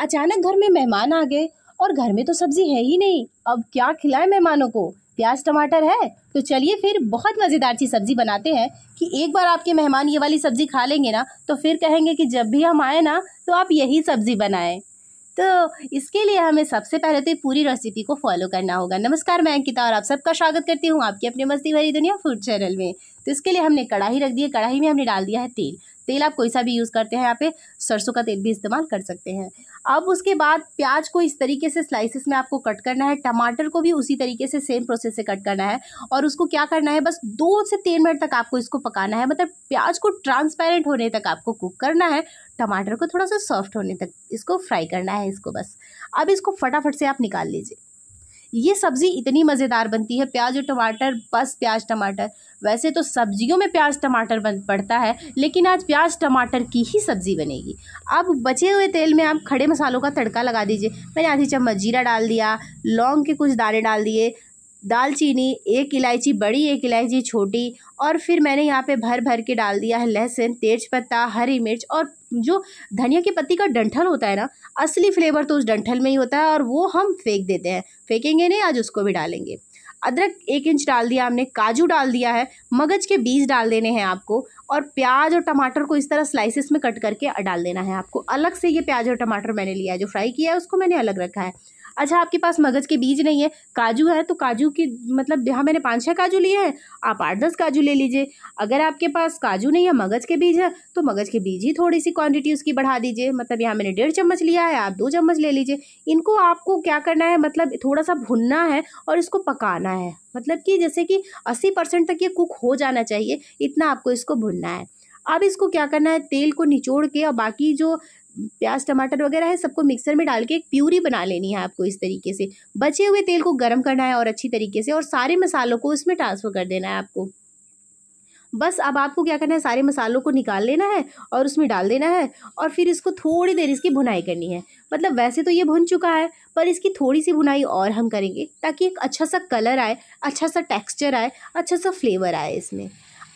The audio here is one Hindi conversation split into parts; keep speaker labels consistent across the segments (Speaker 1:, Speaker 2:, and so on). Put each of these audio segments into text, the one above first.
Speaker 1: अचानक घर में मेहमान आ गए और घर में तो सब्जी है ही नहीं अब क्या खिलाएं मेहमानों को प्याज टमाटर है तो चलिए फिर बहुत मज़ेदार सी सब्जी बनाते हैं कि एक बार आपके मेहमान ये वाली सब्जी खा लेंगे ना तो फिर कहेंगे कि जब भी हम आए ना तो आप यही सब्जी बनाएं तो इसके लिए हमें सबसे पहले तो पूरी रेसिपी को फॉलो करना होगा नमस्कार मैं अंकिता और आप सबका स्वागत करती हूँ आपकी अपने मस्ती भरी दुनिया फूड चैनल में तो इसके लिए हमने कढ़ाई रख दी है कढ़ाई में हमने डाल दिया है तेल तेल आप कोई सा भी यूज़ करते हैं यहाँ पे सरसों का तेल भी इस्तेमाल कर सकते हैं अब उसके बाद प्याज को इस तरीके से स्लाइसिस में आपको कट करना है टमाटर को भी उसी तरीके से सेम प्रोसेस से कट करना है और उसको क्या करना है बस दो से तीन मिनट तक आपको इसको पकाना है मतलब प्याज को ट्रांसपेरेंट होने तक आपको कुक करना है टमाटर को थोड़ा सा सॉफ्ट होने तक इसको फ्राई करना है इसको बस अब इसको फटाफट से आप निकाल लीजिए ये सब्ज़ी इतनी मज़ेदार बनती है प्याज और टमाटर बस प्याज टमाटर वैसे तो सब्जियों में प्याज टमाटर बन पड़ता है लेकिन आज प्याज टमाटर की ही सब्ज़ी बनेगी अब बचे हुए तेल में आप खड़े मसालों का तड़का लगा दीजिए मैंने आधी चम्मच जीरा डाल दिया लौंग के कुछ दाने डाल दिए दालचीनी एक इलायची बड़ी एक इलायची छोटी और फिर मैंने यहाँ पे भर भर के डाल दिया है लहसुन तेज पत्ता हरी मिर्च और जो धनिया की पत्ती का डंठल होता है ना असली फ्लेवर तो उस डंठल में ही होता है और वो हम फेंक देते हैं फेंकेंगे नहीं आज उसको भी डालेंगे अदरक एक इंच डाल दिया हमने काजू डाल दिया है मगज के बीज डाल देने हैं आपको और प्याज और टमाटर को इस तरह स्लाइसिस में कट करके डाल देना है आपको अलग से ये प्याज और टमाटर मैंने लिया है जो फ्राई किया है उसको मैंने अलग रखा है अच्छा आपके पास मगज़ के बीज नहीं है काजू है तो काजू की मतलब यहाँ मैंने पाँच छः काजू लिए हैं आप आठ दस काजू ले लीजिए अगर आपके पास काजू नहीं है मगज़ के बीज है तो मगज़ के बीज ही थोड़ी सी क्वांटिटी उसकी बढ़ा दीजिए मतलब यहाँ मैंने डेढ़ चम्मच लिया है आप दो चम्मच ले लीजिए इनको आपको क्या करना है मतलब थोड़ा सा भुनना है और इसको पकाना है मतलब कि जैसे कि अस्सी परसेंट तक ये कुक हो जाना चाहिए इतना आपको इसको भुनना है अब इसको क्या करना है तेल को निचोड़ के और बाकी जो प्याज टमाटर वगैरह है सबको मिक्सर में डाल के एक प्यूरी बना लेनी है आपको इस तरीके से बचे हुए तेल को गर्म करना है और अच्छी तरीके से और सारे मसालों को इसमें ट्रांसफ़र कर देना है आपको बस अब आपको क्या करना है सारे मसालों को निकाल लेना है और उसमें डाल देना है और फिर इसको थोड़ी देर इसकी भुनाई करनी है मतलब वैसे तो ये भुन चुका है पर इसकी थोड़ी सी भुनाई और हम करेंगे ताकि एक अच्छा सा कलर आए अच्छा सा टेक्सचर आए अच्छा सा फ्लेवर आए इसमें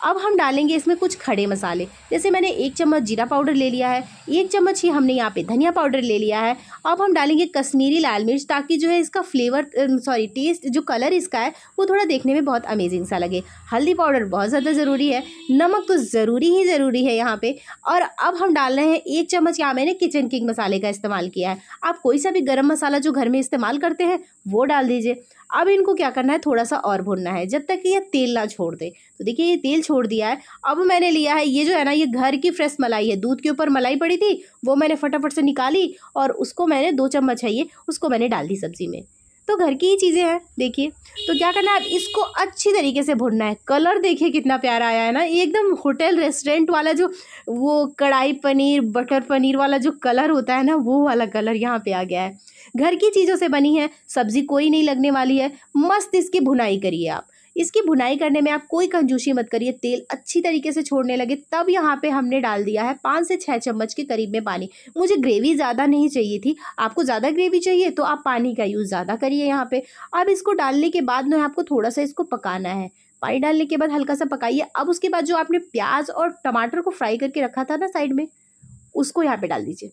Speaker 1: अब हम डालेंगे इसमें कुछ खड़े मसाले जैसे मैंने एक चम्मच जीरा पाउडर ले लिया है एक चम्मच ही हमने यहाँ पे धनिया पाउडर ले लिया है अब हम डालेंगे कश्मीरी लाल मिर्च ताकि जो है इसका फ्लेवर सॉरी टेस्ट जो कलर इसका है वो थोड़ा देखने में बहुत अमेजिंग सा लगे हल्दी पाउडर बहुत ज़्यादा ज़रूरी है नमक तो ज़रूरी ही ज़रूरी है यहाँ पर और अब हम डाल रहे हैं एक चम्मच यहाँ मैंने किचन किंग मसाले का इस्तेमाल किया है आप कोई सा भी गर्म मसाला जो घर में इस्तेमाल करते हैं वो डाल दीजिए अब इनको क्या करना है थोड़ा सा और भुनना है जब तक ये तेल ना छोड़ दे तो देखिए ये तेल छोड़ दिया है अब मैंने लिया है ये जो है ना ये घर की फ्रेश मलाई है दूध के ऊपर मलाई पड़ी थी वो मैंने फटाफट से निकाली और उसको मैंने दो चम्मच है ये उसको मैंने डाल दी सब्ज़ी में तो घर की ही चीज़ें हैं देखिए तो क्या करना है इसको अच्छी तरीके से भुनना है कलर देखिए कितना प्यारा आया है ना एकदम होटल रेस्टोरेंट वाला जो वो कढ़ाई पनीर बटर पनीर वाला जो कलर होता है ना वो वाला कलर यहाँ पे आ गया है घर की चीज़ों से बनी है सब्ज़ी कोई नहीं लगने वाली है मस्त इसकी भुनाई करिए आप इसकी बुनाई करने में आप कोई कंजूसी मत करिए तेल अच्छी तरीके से छोड़ने लगे तब यहाँ पे हमने डाल दिया है पाँच से छः चम्मच के करीब में पानी मुझे ग्रेवी ज़्यादा नहीं चाहिए थी आपको ज़्यादा ग्रेवी चाहिए तो आप पानी का यूज़ ज़्यादा करिए यहाँ पे अब इसको डालने के बाद में आपको थोड़ा सा इसको पकाना है पानी डालने के बाद हल्का सा पकाइए अब उसके बाद जो आपने प्याज और टमाटर को फ्राई करके रखा था ना साइड में उसको यहाँ पे डाल दीजिए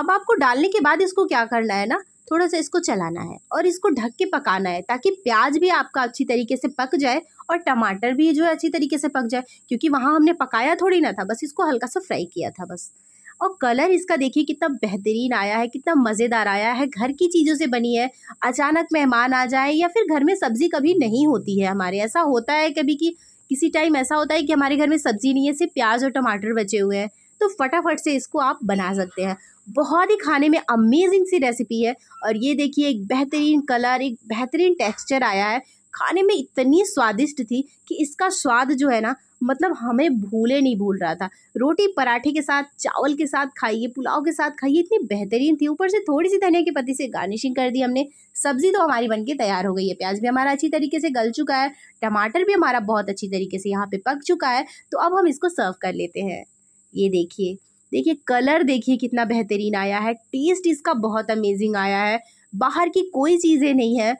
Speaker 1: अब आपको डालने के बाद इसको क्या करना है ना थोड़ा सा इसको चलाना है और इसको ढक के पकाना है ताकि प्याज भी आपका अच्छी तरीके से पक जाए और टमाटर भी जो है अच्छी तरीके से पक जाए क्योंकि वहाँ हमने पकाया थोड़ी ना था बस इसको हल्का सा फ्राई किया था बस और कलर इसका देखिए कितना बेहतरीन आया है कितना मज़ेदार आया है घर की चीज़ों से बनी है अचानक मेहमान आ जाए या फिर घर में सब्ज़ी कभी नहीं होती है हमारे ऐसा होता है कभी कि किसी टाइम ऐसा होता है कि हमारे घर में सब्ज़ी नहीं है सिर्फ प्याज और टमाटर बचे हुए हैं तो फटाफट से इसको आप बना सकते हैं बहुत ही खाने में अमेजिंग सी रेसिपी है और ये देखिए एक बेहतरीन कलर एक बेहतरीन टेक्सचर आया है खाने में इतनी स्वादिष्ट थी कि इसका स्वाद जो है ना मतलब हमें भूले नहीं भूल रहा था रोटी पराठे के साथ चावल के साथ खाइए पुलाव के साथ खाइए इतनी बेहतरीन थी ऊपर से थोड़ी सी धनिया के पत्ती से गार्निशिंग कर दी हमने सब्जी तो हमारी बनके तैयार हो गई है प्याज भी हमारा अच्छी तरीके से गल चुका है टमाटर भी हमारा बहुत अच्छी तरीके से यहाँ पे पक चुका है तो अब हम इसको सर्व कर लेते हैं ये देखिए देखिए कलर देखिए कितना बेहतरीन आया है टेस्ट इसका बहुत अमेजिंग आया है बाहर की कोई चीज़ें नहीं है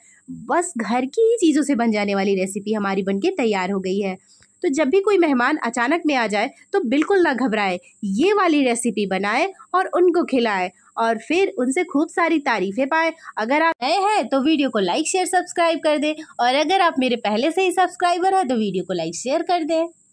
Speaker 1: बस घर की ही चीज़ों से बन जाने वाली रेसिपी हमारी बनके तैयार हो गई है तो जब भी कोई मेहमान अचानक में आ जाए तो बिल्कुल ना घबराए ये वाली रेसिपी बनाए और उनको खिलाए और फिर उनसे खूब सारी तारीफें पाए अगर आप नए हैं तो वीडियो को लाइक शेयर सब्सक्राइब कर दें और अगर आप मेरे पहले से ही सब्सक्राइबर हैं तो वीडियो को लाइक शेयर कर दें